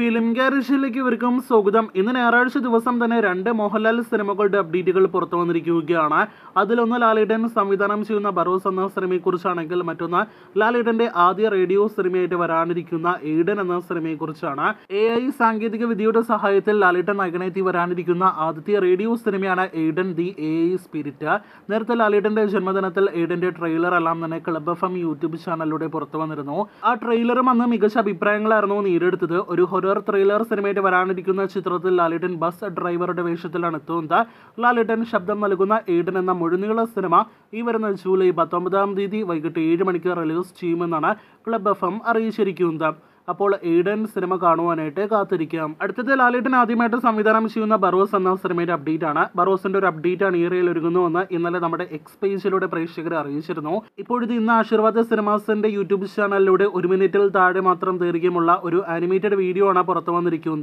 film ഗാരേജിലേക്ക് ഇവർക്കും സ്വാഗതം ഇന്ന് ഞായറാഴ്ച ദിവസം തന്നെ രണ്ട് മോഹൻലാൽ സിനിമകളുടെ അപ്ഡേറ്റുകൾ പുറത്തു വന്നിരിക്കുകയാണ് അതിലൊന്ന് ലാലേട്ടൻ സംവിധാനം ചെയ്യുന്ന ബറോസ് എന്ന സിനിമയെക്കുറിച്ചാണെങ്കിൽ മറ്റൊന്ന് ലാലേട്ടൻ്റെ ആദ്യ റേഡിയോ സിനിമയായിട്ട് വരാനിരിക്കുന്ന ഈഡൻ എന്ന സിനിമയെക്കുറിച്ചാണ് എ ഐ സാങ്കേതിക വിദ്യയുടെ സഹായത്തിൽ ലാലേട്ടൻ നായകനെത്തി വരാനിരിക്കുന്ന ആദ്യത്തെ റേഡിയോ സിനിമയാണ് Eden the A I spirit നേരത്തെ ലാലേട്ടൻ്റെ ജന്മദിനത്തിൽ ഈഡൻ്റെ ട്രെയിലർ എല്ലാം തന്നെ ക്ലബ് എഫ് എം യൂട്യൂബ് ചാനലിലൂടെ പുറത്തു വന്നിരുന്നു ആ ട്രെയിലറും അന്ന് മികച്ച അഭിപ്രായങ്ങളായിരുന്നു നേരിടുത്തത് ഒരു ഹൊറർ ഷുഗർ ത്രില്ലർ സിനിമയായിട്ട് വരാനിരിക്കുന്ന ചിത്രത്തിൽ ലാലേട്ടൻ ബസ് ഡ്രൈവറുടെ വേഷത്തിലാണ് എത്തുന്നത് ലാലേട്ടൻ ശബ്ദം നൽകുന്ന ഏഡൻ എന്ന മുഴുനീള സിനിമ ഈ വരുന്ന ജൂലൈ പത്തൊമ്പതാം തീയതി വൈകിട്ട് ഏഴ് മണിക്ക് റിലീസ് ചെയ്യുമെന്നാണ് ക്ലബ് എഫ് എം അറിയിച്ചിരിക്കുന്നത് അപ്പോൾ ഈഡൻ സിനിമ കാണുവാനായിട്ട് കാത്തിരിക്കാം അടുത്തത് ലാലേട്ടൻ ആദ്യമായിട്ട് സംവിധാനം ചെയ്യുന്ന ബറോസ് എന്ന സിനിമയുടെ അപ്ഡേറ്റ് ആണ് ബറോസിന്റെ ഒരു അപ്ഡേറ്റ് ആണ് ഈറയിൽ ഒരുങ്ങുന്നുവെന്ന് ഇന്നലെ നമ്മുടെ എക്സ് പേജിലൂടെ പ്രേക്ഷകരെ അറിയിച്ചിരുന്നു ഇപ്പോഴത്തെ ഇന്ന് ആശീർവാദ സിനിമാസിന്റെ യൂട്യൂബ് ചാനലിലൂടെ ഒരു മിനിറ്റിൽ താഴെ മാത്രം ദൈർഘ്യമുള്ള ഒരു ആനിമേറ്റഡ് വീഡിയോ ആണ് പുറത്തു വന്നിരിക്കുന്നത്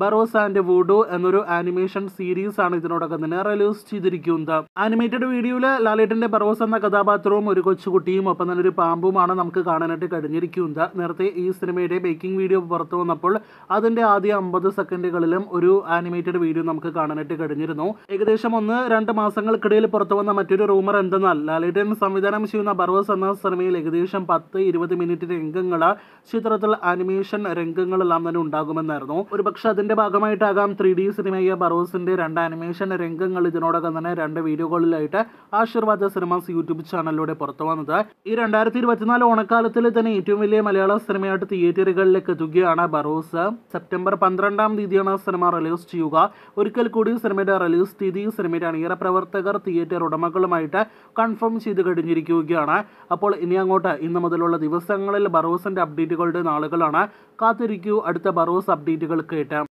ബറോസ് ആൻഡ് വുഡു എന്നൊരു ആനിമേഷൻ സീരീസ് ആണ് ഇതിനോടൊക്കെ തന്നെ റിലീസ് ചെയ്തിരിക്കുന്നത് ആനിമേറ്റഡ് വീഡിയോയിൽ ലാലേട്ടന്റെ ബറോസ് എന്ന കഥാപാത്രവും ഒരു കൊച്ചുകുട്ടിയും ഒപ്പം തന്നെ ഒരു പാമ്പുമാണ് നമുക്ക് കാണാനായിട്ട് കഴിഞ്ഞിരിക്കുന്നത് നേരത്തെ ഈ സിനിമയുടെ ബേക്കിംഗ് വീഡിയോ പുറത്തു വന്നപ്പോൾ അതിൻ്റെ ആദ്യ അമ്പത് സെക്കൻഡുകളിലും ഒരു ആനിമേറ്റഡ് വീഡിയോ നമുക്ക് കാണാനായിട്ട് കഴിഞ്ഞിരുന്നു ഏകദേശം ഒന്ന് രണ്ട് മാസങ്ങൾക്കിടയിൽ പുറത്തു വന്ന മറ്റൊരു റൂമർ എന്തെന്നാൽ ലാലേട്ടൻ സംവിധാനം ചെയ്യുന്ന ബർവസ് എന്ന സിനിമയിൽ ഏകദേശം പത്ത് ഇരുപത് മിനിറ്റ് രംഗങ്ങൾ ചിത്രത്തിൽ ആനിമേഷൻ രംഗങ്ങളെല്ലാം തന്നെ ഉണ്ടാകുമെന്നായിരുന്നു ഒരുപക്ഷെ അതിൻ്റെ ഭാഗമായിട്ടാകാം ത്രീ ഡി സിനിമയായ ബറോസിൻ്റെ രണ്ട് ആനിമേഷൻ രംഗങ്ങൾ ഇതിനോടകം തന്നെ രണ്ട് വീഡിയോകളിലായിട്ട് ആശീർവാദ സിനിമാസ് യൂട്യൂബ് ചാനലിലൂടെ പുറത്തു വന്നത് ഈ രണ്ടായിരത്തി ഇരുപത്തിനാല് ഓണക്കാലത്തിൽ തന്നെ ഏറ്റവും വലിയ മലയാള സിനിമയായിട്ട് തിയേറ്റർ തിയേറ്ററുകളിലേക്ക് എത്തുകയാണ് ബറോസ് സെപ്റ്റംബർ പന്ത്രണ്ടാം തീയതിയാണ് സിനിമ റിലീസ് ചെയ്യുക ഒരിക്കൽ കൂടി സിനിമയുടെ റിലീസ് തീയതി സിനിമയുടെ അണിയറ പ്രവർത്തകർ തിയേറ്റർ ഉടമകളുമായിട്ട് കൺഫേം ചെയ്ത് കഴിഞ്ഞിരിക്കുകയാണ് അപ്പോൾ ഇനി അങ്ങോട്ട് ഇന്ന് മുതലുള്ള ദിവസങ്ങളിൽ ബറോസിൻ്റെ അപ്ഡേറ്റുകളുടെ നാളുകളാണ് കാത്തിരിക്കൂ അടുത്ത ബറോസ് അപ്ഡേറ്റുകൾ കേട്ട്